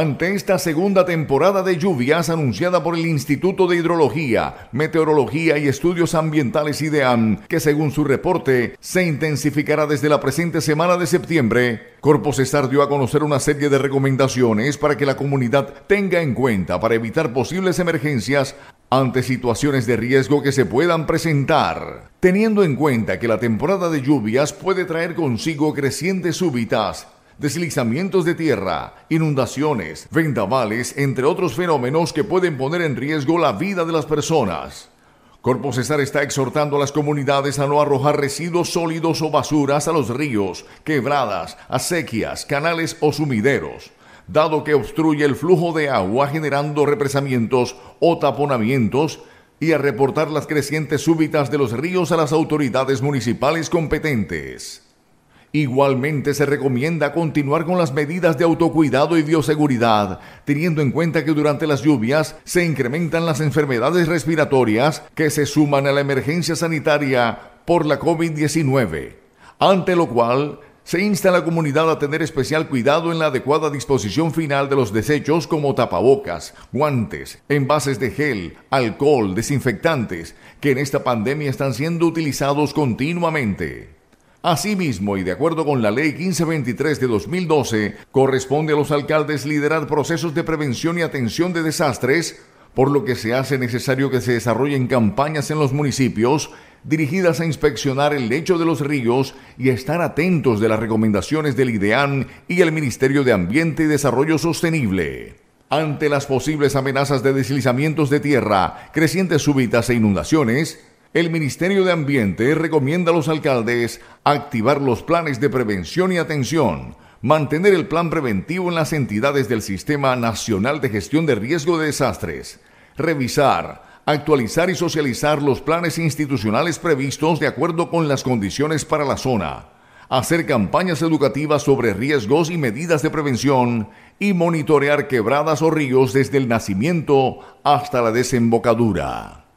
Ante esta segunda temporada de lluvias anunciada por el Instituto de Hidrología, Meteorología y Estudios Ambientales IDEAM, que según su reporte se intensificará desde la presente semana de septiembre, Corpo César dio a conocer una serie de recomendaciones para que la comunidad tenga en cuenta para evitar posibles emergencias ante situaciones de riesgo que se puedan presentar, teniendo en cuenta que la temporada de lluvias puede traer consigo crecientes súbitas deslizamientos de tierra, inundaciones, vendavales, entre otros fenómenos que pueden poner en riesgo la vida de las personas. Corpo César está exhortando a las comunidades a no arrojar residuos sólidos o basuras a los ríos, quebradas, acequias, canales o sumideros, dado que obstruye el flujo de agua generando represamientos o taponamientos, y a reportar las crecientes súbitas de los ríos a las autoridades municipales competentes. Igualmente se recomienda continuar con las medidas de autocuidado y bioseguridad, teniendo en cuenta que durante las lluvias se incrementan las enfermedades respiratorias que se suman a la emergencia sanitaria por la COVID-19, ante lo cual se insta a la comunidad a tener especial cuidado en la adecuada disposición final de los desechos como tapabocas, guantes, envases de gel, alcohol, desinfectantes, que en esta pandemia están siendo utilizados continuamente. Asimismo, y de acuerdo con la Ley 1523 de 2012, corresponde a los alcaldes liderar procesos de prevención y atención de desastres, por lo que se hace necesario que se desarrollen campañas en los municipios dirigidas a inspeccionar el lecho de los ríos y estar atentos de las recomendaciones del IDEAN y el Ministerio de Ambiente y Desarrollo Sostenible. Ante las posibles amenazas de deslizamientos de tierra, crecientes súbitas e inundaciones, el Ministerio de Ambiente recomienda a los alcaldes activar los planes de prevención y atención, mantener el plan preventivo en las entidades del Sistema Nacional de Gestión de Riesgo de Desastres, revisar, actualizar y socializar los planes institucionales previstos de acuerdo con las condiciones para la zona, hacer campañas educativas sobre riesgos y medidas de prevención y monitorear quebradas o ríos desde el nacimiento hasta la desembocadura.